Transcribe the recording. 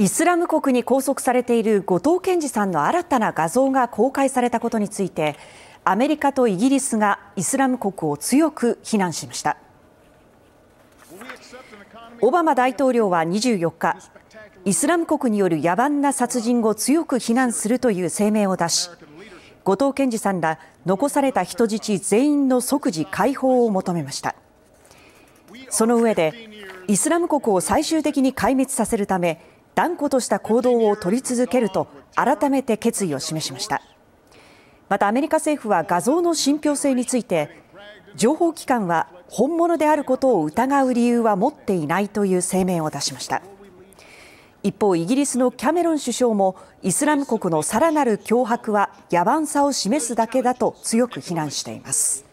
イスラム国に拘束されている後藤健二さんの新たな画像が公開されたことについてアメリカとイギリスがイスラム国を強く非難しましたオバマ大統領は24日イスラム国による野蛮な殺人を強く非難するという声明を出し後藤健二さんら残された人質全員の即時解放を求めましたその上でイスラム国を最終的に壊滅させるため断固とした行動を取り続けると改めて決意を示しましたまたアメリカ政府は画像の信憑性について情報機関は本物であることを疑う理由は持っていないという声明を出しました一方イギリスのキャメロン首相もイスラム国のさらなる脅迫は野蛮さを示すだけだと強く非難しています